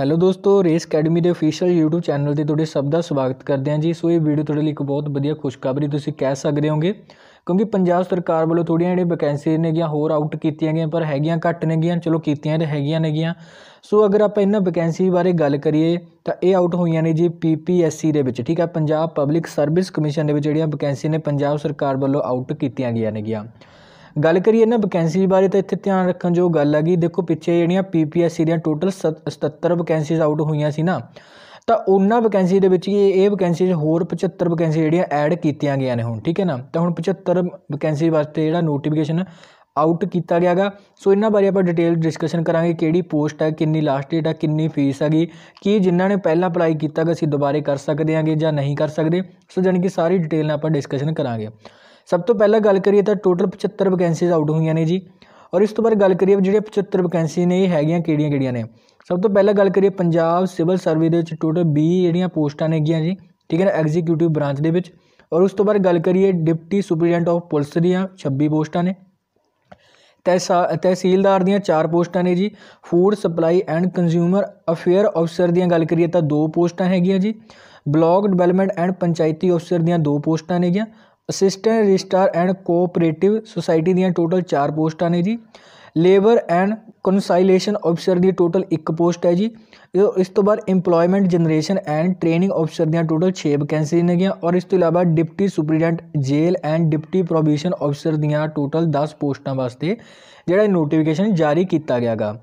hello ਦੋਸਤੋ Race Academy ਦੇ official YouTube channel ਤੇ ਤੁਹਾਡੇ ਸਭ ਦਾ ਸਵਾਗਤ ਕਰਦੇ ਹਾਂ ਜੀ ਸੋ ਇਹ ਵੀਡੀਓ ਤੁਹਾਡੇ ਲਈ ਇੱਕ ਬਹੁਤ ਵਧੀਆ ਖੁਸ਼ਖਬਰੀ ਤੁਸੀਂ ਕਹਿ ਸਕਦੇ ਹੋਗੇ ਕਿਉਂਕਿ ਪੰਜਾਬ ਸਰਕਾਰ ਵੱਲੋਂ ਥੋੜੀਆਂ ਜਿਹੜੀਆਂ ਵੈਕੈਂਸੀ ਨੇਗੀਆਂ ਹੋਰ ਆਊਟ ਕੀਤੀਆਂ ਗਈਆਂ ਪਰ ਹੈਗੀਆਂ ਘੱਟ ਨੇਗੀਆਂ ਚਲੋ ਕੀਤੀਆਂ ਤੇ ਹੈਗੀਆਂ ਨੇਗੀਆਂ ਸੋ ਅਗਰ ਆਪਾਂ ਇਹਨਾਂ ਵੈਕੈਂਸੀ ਬਾਰੇ ਗੱਲ ਕਰੀਏ ਤਾਂ ਇਹ ਆਊਟ ਹੋਈਆਂ ਨੇ ਜੀ ਪੀਪੀਐਸਸੀ ਦੇ ਵਿੱਚ ਠੀਕ ਹੈ ਪੰਜਾਬ ਪਬਲਿਕ ਸਰਵਿਸ ਕਮਿਸ਼ਨ ਦੇ ਵਿੱਚ ਜਿਹੜੀਆਂ ਵੈਕੈਂਸੀ ਨੇ ਪੰਜਾਬ ਸਰਕਾਰ ਵੱਲੋਂ ਆਊਟ ਕੀਤੀਆਂ ਗਈਆਂ ਨੇਗੀਆਂ ਗੱਲ ਕਰੀਏ ਨਾ ਵੈਕੈਂਸੀਜ਼ ਬਾਰੇ ਤਾਂ ਇੱਥੇ ਧਿਆਨ ਰੱਖਣ ਜੋ ਗੱਲ ਆ ਗਈ ਦੇਖੋ ਪਿੱਛੇ ਜਿਹੜੀਆਂ ਪੀਪੀਐਸਸੀ ਦੀਆਂ ਟੋਟਲ 77 ਵੈਕੈਂਸੀਜ਼ ਆਊਟ ਹੋਈਆਂ ਸੀ ਨਾ ਤਾਂ ਉਹਨਾਂ ਵੈਕੈਂਸੀ ਦੇ ਵਿੱਚ ਇਹ ਇਹ ਵੈਕੈਂਸੀਜ਼ ਹੋਰ 75 ਵੈਕੈਂਸੀ ਜਿਹੜੀਆਂ ਐਡ ਕੀਤੀਆਂ ਗਈਆਂ ਨੇ ਹੁਣ ਠੀਕ ਹੈ ਨਾ ਤਾਂ ਹੁਣ 75 ਵੈਕੈਂਸੀ ਵਾਸਤੇ ਜਿਹੜਾ ਨੋਟੀਫਿਕੇਸ਼ਨ ਆਊਟ ਕੀਤਾ ਗਿਆਗਾ ਸੋ ਇਹਨਾਂ ਬਾਰੇ ਆਪਾਂ ਡਿਟੇਲ ਡਿਸਕਸ਼ਨ ਕਰਾਂਗੇ ਕਿਹੜੀ ਪੋਸਟ ਹੈ ਕਿੰਨੀ ਲਾਸਟ ਡੇਟ ਹੈ ਕਿੰਨੀ ਫੀਸ ਹੈਗੀ ਕੀ ਜਿਨ੍ਹਾਂ ਨੇ ਪਹਿਲਾਂ ਅਪਲਾਈ ਕੀਤਾ ਗਾ ਅਸੀਂ ਦੁਬਾਰੇ ਕਰ ਸਕਦੇ ਹਾਂਗੇ ਜਾਂ ਨਹੀਂ ਕਰ ਸਕਦੇ ਸੋ ਜਾਨੀ ਕਿ ਸਾਰੀ ਡਿਟੇਲ ਨਾਲ ਆਪਾਂ ਡਿਸਕਸ਼ਨ ਕਰਾਂਗੇ ਸਭ ਤੋਂ ਪਹਿਲਾਂ ਗੱਲ ਕਰੀਏ ਤਾਂ ਟੋਟਲ 75 ਵੈਕੈਂਸੀਜ਼ ਆਊਟ ਹੋਈਆਂ ਨੇ ਜੀ ਔਰ ਇਸ ਤੋਂ ਬਾਅਦ ਗੱਲ ਕਰੀਏ ਜਿਹੜੀਆਂ 75 ਵੈਕੈਂਸੀ ਨੇ ਇਹ ਹੈਗੀਆਂ ਕਿਹੜੀਆਂ ਕਿਹੜੀਆਂ ਨੇ ਸਭ ਤੋਂ ਪਹਿਲਾਂ ਗੱਲ ਕਰੀਏ ਪੰਜਾਬ ਸਿਵਲ ਸਰਵਿਸ ਦੇ ਵਿੱਚ ਟੋਟਲ 20 ਜਿਹੜੀਆਂ ਪੋਸਟਾਂ ਨੇਗੀਆਂ ਜੀ ਠੀਕ ਹੈ ਨਾ ਐਗਜ਼ੀਕਿਊਟਿਵ ਬ੍ਰਾਂਚ ਦੇ ਵਿੱਚ ਔਰ ਉਸ ਤੋਂ ਬਾਅਦ ਗੱਲ ਕਰੀਏ ਡਿਪਟੀ ਸੁਪਰੀਡੈਂਟ ਆਫ ਪੁਲਿਸ ਦੀਆਂ 26 ਪੋਸਟਾਂ ਨੇ ਤਹਿਸੀਲਦਾਰ ਦੀਆਂ 4 ਪੋਸਟਾਂ ਨੇ ਜੀ food supply and consumer affair ਅਫਸਰ ਦੀਆਂ ਗੱਲ ਕਰੀਏ ਤਾਂ 2 ਪੋਸਟਾਂ ਹੈਗੀਆਂ ਜੀ ਬਲਾਕ ਡਿਵੈਲਪਮੈਂਟ ਐਂਡ ਪੰਚਾਇਤੀ ਅਫਸਰ ਦੀਆਂ 2 ਪੋਸਟਾਂ ਨੇਗੀਆਂ assistant register and cooperative society ਦੀਆਂ ਟੋਟਲ 4 ਪੋਸਟਾਂ ਨੇ ਜੀ ਲੇਬਰ ਐਂਡ ਕਨਸਾਈਲੇਸ਼ਨ ਆਫੀਸਰ ਦੀ ਟੋਟਲ 1 ਪੋਸਟ ਹੈ ਜੀ ਇਸ ਤੋਂ ਬਾਅਦ employment generation and training officer ਦੀਆਂ ਟੋਟਲ 6 ਵੈਕੈਂਸੀ ਨੇਗੀਆਂ ਔਰ ਇਸ ਤੋਂ ਇਲਾਵਾ deputy superintendent jail and deputy probation officer ਦੀਆਂ ਟੋਟਲ 10 ਪੋਸਟਾਂ ਵਾਸਤੇ ਜਿਹੜਾ ਨੋਟੀਫਿਕੇਸ਼ਨ ਜਾਰੀ ਕੀਤਾ ਗਿਆਗਾ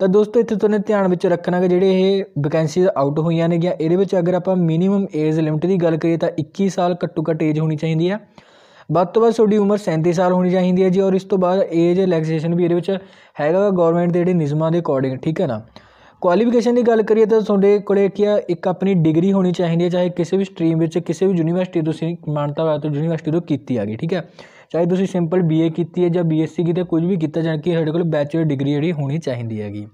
ਤਾਂ ਦੋਸਤੋ ਇੱਥੇ ਤੁਹਾਨੂੰ ਧਿਆਨ ਵਿੱਚ ਰੱਖਣਾ ਕਿ ਜਿਹੜੇ ਇਹ ਵੈਕੈਂਸੀਜ਼ ਆਊਟ ਹੋਈਆਂ ਨੇ ਗਿਆ ਇਹਦੇ ਵਿੱਚ ਅਗਰ ਆਪਾਂ ਮਿਨੀਮਮ ਏਜ ਲਿਮਟ ਦੀ ਗੱਲ ਕਰੀਏ ਤਾਂ 21 ਸਾਲ ਘੱਟੋ ਘੱਟ ਏਜ ਹੋਣੀ ਚਾਹੀਦੀ ਹੈ ਵੱਧ ਤੋਂ ਵੱਧ ਤੁਹਾਡੀ ਉਮਰ 37 ਸਾਲ ਹੋਣੀ ਚਾਹੀਦੀ ਹੈ ਜੀ ਔਰ ਇਸ ਤੋਂ ਬਾਅਦ ਏਜ ਰਿਲੈਕਸੇਸ਼ਨ ਵੀ ਇਹਦੇ ਵਿੱਚ ਹੈਗਾ ਗਵਰਨਮੈਂਟ ਦੇ ਜਿਹੜੇ ਨਿਯਮਾਂ ਦੇ ਅਕੋਰਡਿੰਗ ਠੀਕ ਹੈ ਨਾ ਕੁਆਲੀਫਿਕੇਸ਼ਨ ਦੀ ਗੱਲ ਕਰੀਏ ਤਾਂ ਤੁਹਾਡੇ ਕੋਲੇ ਕੀ ਆ ਇੱਕ ਆਪਣੀ ਡਿਗਰੀ ਹੋਣੀ ਚਾਹੀਦੀ ਹੈ ਚਾਹੇ ਕਿਸੇ ਵੀ ਸਟਰੀਮ ਵਿੱਚ ਕਿਸੇ ਵੀ ਯੂਨੀਵਰਸਿਟੀ ਤੋਂ ਤੁਸੀਂ ਮਾਨਤਾ ਤੋਂ ਯੂਨੀਵਰਸਿਟੀ ਤੋਂ ਕੀਤੀ ਆਗੀ ਠੀਕ ਹੈ ਚਾਹੇ ਤੁਸੀਂ ਸਿੰਪਲ ਬੀਏ ਕੀਤੀ ਹੈ ਜਾਂ ਬੀਐਸਸੀ ਕੀਤੀ ਕੁਝ ਵੀ ਕੀਤਾ ਜਾਂ ਕਿ ਸਾਡੇ ਕੋਲ ਬੈਚਲਰ ਡਿਗਰੀ ਜਿਹੜੀ ਹੋਣੀ ਚਾਹੀਦੀ ਹੈਗੀ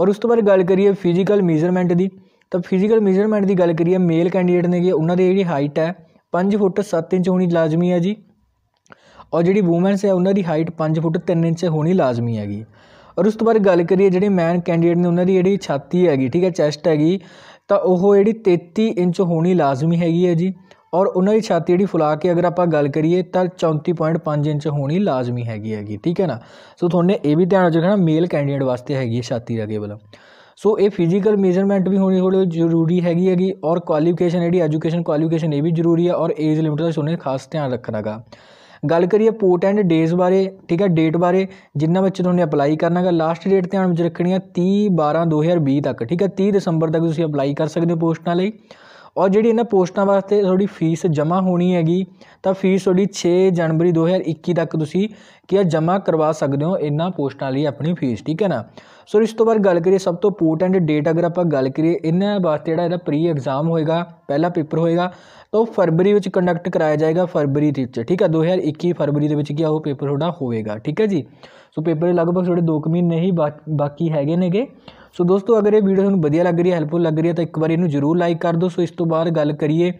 ਔਰ ਉਸ ਤੋਂ ਬਾਅਦ ਗੱਲ ਕਰੀਏ ਫਿਜ਼ੀਕਲ ਮੀਜ਼ਰਮੈਂਟ ਦੀ ਤਾਂ ਫਿਜ਼ੀਕਲ ਮੀਜ਼ਰਮੈਂਟ ਦੀ ਗੱਲ ਕਰੀਏ ਮੇਲ ਕੈਂਡੀਡੇਟ ਨੇਗੇ ਉਹਨਾਂ ਦੀ ਜਿਹੜੀ ਹਾਈਟ ਹੈ 5 ਫੁੱਟ 7 ਇੰਚ ਹੋਣੀ ਲਾਜ਼ਮੀ ਹੈ ਜੀ ਔਰ ਜਿਹੜੀ ਔਮਨਸ ਹੈ ਉਹਨਾਂ ਦੀ ਹਾਈਟ 5 ਫੁੱਟ 3 ਇੰਚ ਹੋਣੀ ਲਾਜ਼ਮੀ ਹੈਗੀ ਔਰ ਉਸ ਤੋਂ ਬਾਅਦ ਗੱਲ ਕਰੀਏ ਜਿਹੜੇ ਮੈਨ ਕੈਂਡੀਡੇਟ ਨੇ ਉਹਨਾਂ ਦੀ ਜਿਹੜੀ ਛਾਤੀ ਹੈਗੀ ਠੀਕ ਹੈ ਚੈਸਟ ਹੈਗੀ ਤਾਂ ਉਹ ਜਿਹੜੀ 33 ਇੰਚ ਹੋਣੀ ਲਾਜ਼ਮੀ ਹੈਗੀ ਹੈ ਜੀ ਔਰ ਉਹਨਾਂ ਦੀ ਛਾਤੀ ਜਿਹੜੀ ਫੁਲਾ ਕੇ ਅਗਰ ਆਪਾਂ ਗੱਲ ਕਰੀਏ ਤਾਂ 34.5 ਇੰਚ ਹੋਣੀ ਲਾਜ਼ਮੀ ਹੈਗੀ ਹੈਗੀ ਠੀਕ ਹੈ ਨਾ ਸੋ ਤੁਹਾਨੂੰ ਇਹ ਵੀ ਧਿਆਨ ਰੱਖਣਾ ਮੇਲ ਕੈਂਡੀਡੇਟ ਵਾਸਤੇ ਹੈਗੀ ਹੈ ਛਾਤੀ ਦਾ ਕੇਵਲ ਸੋ ਇਹ ਫਿਜ਼ੀਕਲ ਮੇਜ਼ਰਮੈਂਟ ਵੀ ਹੋਣੀ ਹੋਣੀ ਜ਼ਰੂਰੀ ਹੈਗੀ ਹੈਗੀ ਔਰ ਕੁਆਲੀਫਿਕੇਸ਼ਨ ਜਿਹੜੀ ਐਜੂਕੇਸ਼ਨ ਕੁਆਲੀਫਿਕੇਸ਼ਨ ਇਹ ਵੀ ਜ਼ਰੂਰੀ ਹੈ ਔਰ ਏਜ ਲਿਮਿਟ ਦਾ ਸੋਨੇ ਖਾਸ ਧਿਆਨ ਰੱਖਣਾਗਾ ਗੱਲ ਕਰੀਏ ਪੋਰਟ ਐਂਡ ਡੇਜ਼ ਬਾਰੇ ਠੀਕ ਹੈ ਡੇਟ ਬਾਰੇ ਜਿੰਨਾ ਵਿੱਚ ਤੁਹਾਨੂੰ ਅਪਲਾਈ ਕਰਨਾਗਾ ਲਾਸਟ ਡੇਟ ਧਿਆਨ ਵਿੱਚ ਰੱਖਣੀ ਹੈ 30 12 2020 ਤੱਕ ਠੀਕ ਹੈ 30 ਦਸੰਬਰ ਤੱਕ ਤੁਸੀਂ ਅਪਲਾਈ ਕਰ ਸਕਦੇ ਹੋ ਪੋਸਟਾਂ ਲਈ ਔਰ ਜਿਹੜੀ ਇਹਨਾਂ ਪੋਸਟਾਂ ਵਾਸਤੇ ਤੁਹਾਡੀ ਫੀਸ ਜਮ੍ਹਾਂ ਹੋਣੀ ਹੈਗੀ ਤਾਂ ਫੀਸ ਤੁਹਾਡੀ 6 ਜਨਵਰੀ 2021 ਤੱਕ ਤੁਸੀਂ ਕੀ ਆ ਜਮ੍ਹਾਂ ਕਰਵਾ ਸਕਦੇ ਹੋ ਇਹਨਾਂ ਪੋਸਟਾਂ ਲਈ ਆਪਣੀ ਫੀਸ ਠੀਕ ਹੈ ਨਾ ਸੋ ਇਸ ਤੋਂ ਬਾਅਦ ਗੱਲ ਕਰੀਏ ਸਭ ਤੋਂ ਇੰਪੋਰਟੈਂਟ ਡੇਟ ਅਗਰ ਆਪਾਂ ਗੱਲ ਕਰੀਏ ਇਹਨਾਂ ਵਾਸਤੇ ਜਿਹੜਾ ਇਹਦਾ ਪ੍ਰੀ ਐਗਜ਼ਾਮ ਹੋਏਗਾ ਪਹਿਲਾ ਪੇਪਰ ਹੋਏਗਾ ਤਾਂ ਉਹ ਫਰਵਰੀ ਵਿੱਚ ਕੰਡਕਟ ਕਰਾਇਆ ਜਾਏਗਾ ਫਰਵਰੀ ਦੇ ਵਿੱਚ ਠੀਕ ਹੈ 2021 ਫਰਵਰੀ ਦੇ ਵਿੱਚ ਕੀ ਆ ਉਹ ਪੇਪਰ ਤੁਹਾਡਾ ਹੋਵੇਗਾ ਠੀਕ ਹੈ ਜੀ ਸੋ ਪੇਪਰ ਲਗਭਗ ਤੁਹਾਡੇ 2 ਮਹੀਨੇ ਹੀ ਬਾਕੀ ਹੈਗੇ ਨੇਗੇ ਸੋ ਦੋਸਤੋ ਅਗਰ ਇਹ ਵੀਡੀਓ ਤੁਹਾਨੂੰ ਵਧੀਆ ਲੱਗ ਰਹੀ ਹੈ ਹੈਲਪਫੁਲ ਲੱਗ ਰਹੀ ਹੈ ਤਾਂ ਇੱਕ ਵਾਰ ਇਹਨੂੰ ਜ਼ਰੂਰ ਲਾਈਕ ਕਰ ਦਿਓ ਸੋ ਇਸ ਤੋਂ ਬਾਅਦ ਗੱਲ ਕਰੀਏ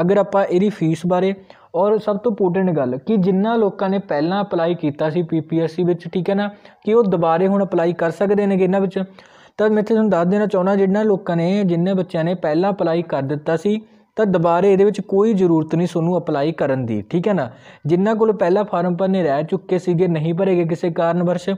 ਅਗਰ ਆਪਾਂ ਇਹਦੀ ਫੀਸ ਬਾਰੇ ਔਰ ਸਭ ਤੋਂ ਇੰਪੋਰਟੈਂਟ ਗੱਲ ਕਿ ਜਿੰਨਾ ਲੋਕਾਂ ਨੇ ਪਹਿਲਾਂ ਅਪਲਾਈ ਕੀਤਾ ਸੀ ਪੀਪੀਐਸਸੀ ਵਿੱਚ ਠੀਕ ਹੈ ਨਾ ਕਿ ਉਹ ਦੁਬਾਰੇ ਹੁਣ ਅਪਲਾਈ ਕਰ ਸਕਦੇ ਨੇਗੇ ਇਹਨਾਂ ਵਿੱਚ ਤਾਂ ਮੈਂ ਤੁਹਾਨੂੰ ਦੱਸ ਦੇਣਾ ਚਾਹੁੰਦਾ ਜਿੰਨਾ ਲੋਕਾਂ ਨੇ ਜਿੰਨੇ ਬੱਚਿਆਂ ਨੇ ਪਹਿਲਾਂ ਅਪਲਾਈ ਕਰ ਦਿੱਤਾ ਸੀ ਤਾਂ ਦੁਬਾਰੇ ਇਹਦੇ ਵਿੱਚ ਕੋਈ ਜ਼ਰੂਰਤ ਨਹੀਂ ਤੁਹਾਨੂੰ ਅਪਲਾਈ ਕਰਨ ਦੀ ਠੀਕ ਹੈ ਨਾ ਜਿਨ੍ਹਾਂ ਕੋਲ ਪਹਿਲਾਂ ਫਾਰਮ ਭਰਨੇ ਰਹਿ ਚੁੱਕੇ ਸੀਗੇ ਨਹੀਂ ਭਰੇਗੇ ਕਿਸੇ ਕਾਰਨ ਵਰਸ਼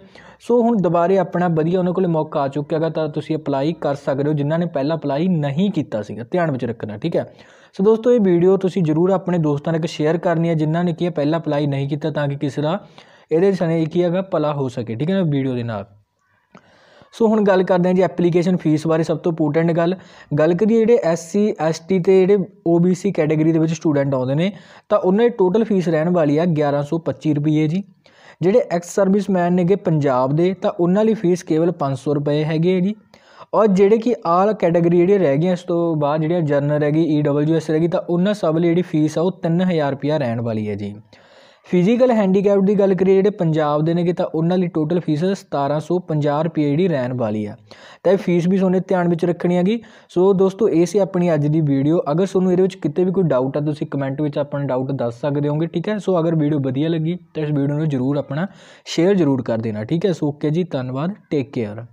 ਸੋ ਹੁਣ ਦੁਬਾਰੇ ਆਪਣਾ ਵਧੀਆ ਉਹਨਾਂ ਕੋਲ ਮੌਕਾ ਆ ਚੁੱਕਿਆਗਾ ਤਾਂ ਤੁਸੀਂ ਅਪਲਾਈ ਕਰ ਸਕਦੇ ਹੋ ਜਿਨ੍ਹਾਂ ਨੇ ਪਹਿਲਾਂ ਅਪਲਾਈ ਨਹੀਂ ਕੀਤਾ ਸੀਗਾ ਧਿਆਨ ਵਿੱਚ ਰੱਖਣਾ ਠੀਕ ਹੈ ਸੋ ਦੋਸਤੋ ਇਹ ਵੀਡੀਓ ਤੁਸੀਂ ਜ਼ਰੂਰ ਆਪਣੇ ਦੋਸਤਾਂ ਨਾਲ ਸ਼ੇਅਰ ਕਰਨੀ ਹੈ ਜਿਨ੍ਹਾਂ ਨੇ ਕੀ ਪਹਿਲਾਂ ਅਪਲਾਈ ਨਹੀਂ ਕੀਤਾ ਤਾਂ ਕਿ ਕਿਸੇ ਦਾ ਇਹਦੇ ਸਨੇ ਕੀ ਹੈਗਾ ਪਲਾ ਹੋ ਸਕੇ ਠੀਕ ਹੈ ਨਾ ਵੀਡੀਓ ਦੇ ਨਾਲ ਸੋ ਹੁਣ ਗੱਲ ਕਰਦੇ ਹਾਂ ਜੀ ਐਪਲੀਕੇਸ਼ਨ ਫੀਸ ਬਾਰੇ ਸਭ ਤੋਂ ਇੰਪੋਰਟੈਂਟ ਗੱਲ ਗੱਲ ਕਰੀਏ ਜਿਹੜੇ ਐਸਸੀ ਐਸਟੀ ਤੇ ਜਿਹੜੇ ਓਬੀਸੀ ਕੈਟਾਗਰੀ ਦੇ ਵਿੱਚ ਸਟੂਡੈਂਟ ਆਉਂਦੇ ਨੇ ਤਾਂ ਉਹਨਾਂ ਦੀ ਟੋਟਲ ਫੀਸ ਰਹਿਣ ਵਾਲੀ ਆ 1125 ਰੁਪਏ ਜੀ ਜਿਹੜੇ ਐਕਸ ਸਰਵਿਸਮੈਨ ਨੇਗੇ ਪੰਜਾਬ ਦੇ ਤਾਂ ਉਹਨਾਂ ਲਈ ਫੀਸ ਕੇਵਲ 500 ਰੁਪਏ ਹੈਗੇ ਜੀ ਔਰ ਜਿਹੜੇ ਕਿ ਆਲ ਕੈਟਾਗਰੀ ਜਿਹੜੇ ਰਹਿ ਗਏ ਇਸ ਤੋਂ ਬਾਅਦ ਜਿਹੜੀਆਂ ਜਰਨਲ ਹੈਗੀ ਈਡਬਲਯੂਐਸ ਰਹਿ ਗਈ ਤਾਂ ਉਹਨਾਂ ਸਭ ਲਈ ਜਿਹੜੀ ਫੀਸ ਆ ਉਹ 3000 ਰੁਪਿਆ ਰਹਿਣ ਵਾਲੀ ਹੈ ਜੀ ਫਿਜ਼ੀਕਲ ਹੈਂਡੀਕੈਪ ਦੀ ਗੱਲ ਕਰੀਏ ਜਿਹੜੇ ਪੰਜਾਬ ਦੇ ਨੇਗੇ ਤਾਂ ਉਹਨਾਂ ਲਈ ਟੋਟਲ ਫੀਸ 1750 ਰੁਪਏ ਜਿਹੜੀ ਰਹਿਣ ਵਾਲੀ ਆ ਤਾਂ ਇਹ ਫੀਸ ਵੀ ਸੋਨੇ ਧਿਆਨ ਵਿੱਚ ਰੱਖਣੀ ਹੈਗੀ ਸੋ ਦੋਸਤੋ ਇਹ ਸੀ ਆਪਣੀ ਅੱਜ ਦੀ ਵੀਡੀਓ ਅਗਰ ਤੁਹਾਨੂੰ ਇਹਦੇ ਵਿੱਚ ਕਿਤੇ ਵੀ ਕੋਈ ਡਾਊਟ ਆ ਤੁਸੀਂ ਕਮੈਂਟ ਵਿੱਚ ਆਪਣਾ ਡਾਊਟ ਦੱਸ ਸਕਦੇ ਹੋਗੇ ਠੀਕ ਹੈ ਸੋ ਅਗਰ ਵੀਡੀਓ ਵਧੀਆ ਲੱਗੀ ਤਾਂ ਇਸ ਵੀਡੀਓ ਨੂੰ ਜਰੂਰ ਆਪਣਾ ਸ਼ੇਅਰ ਜਰੂਰ ਕਰ ਦੇਣਾ ਠੀਕ ਹੈ ਸੋ ਓਕੇ ਜੀ ਧੰਨਵਾਦ ਟੇਕ ਕੇਅਰ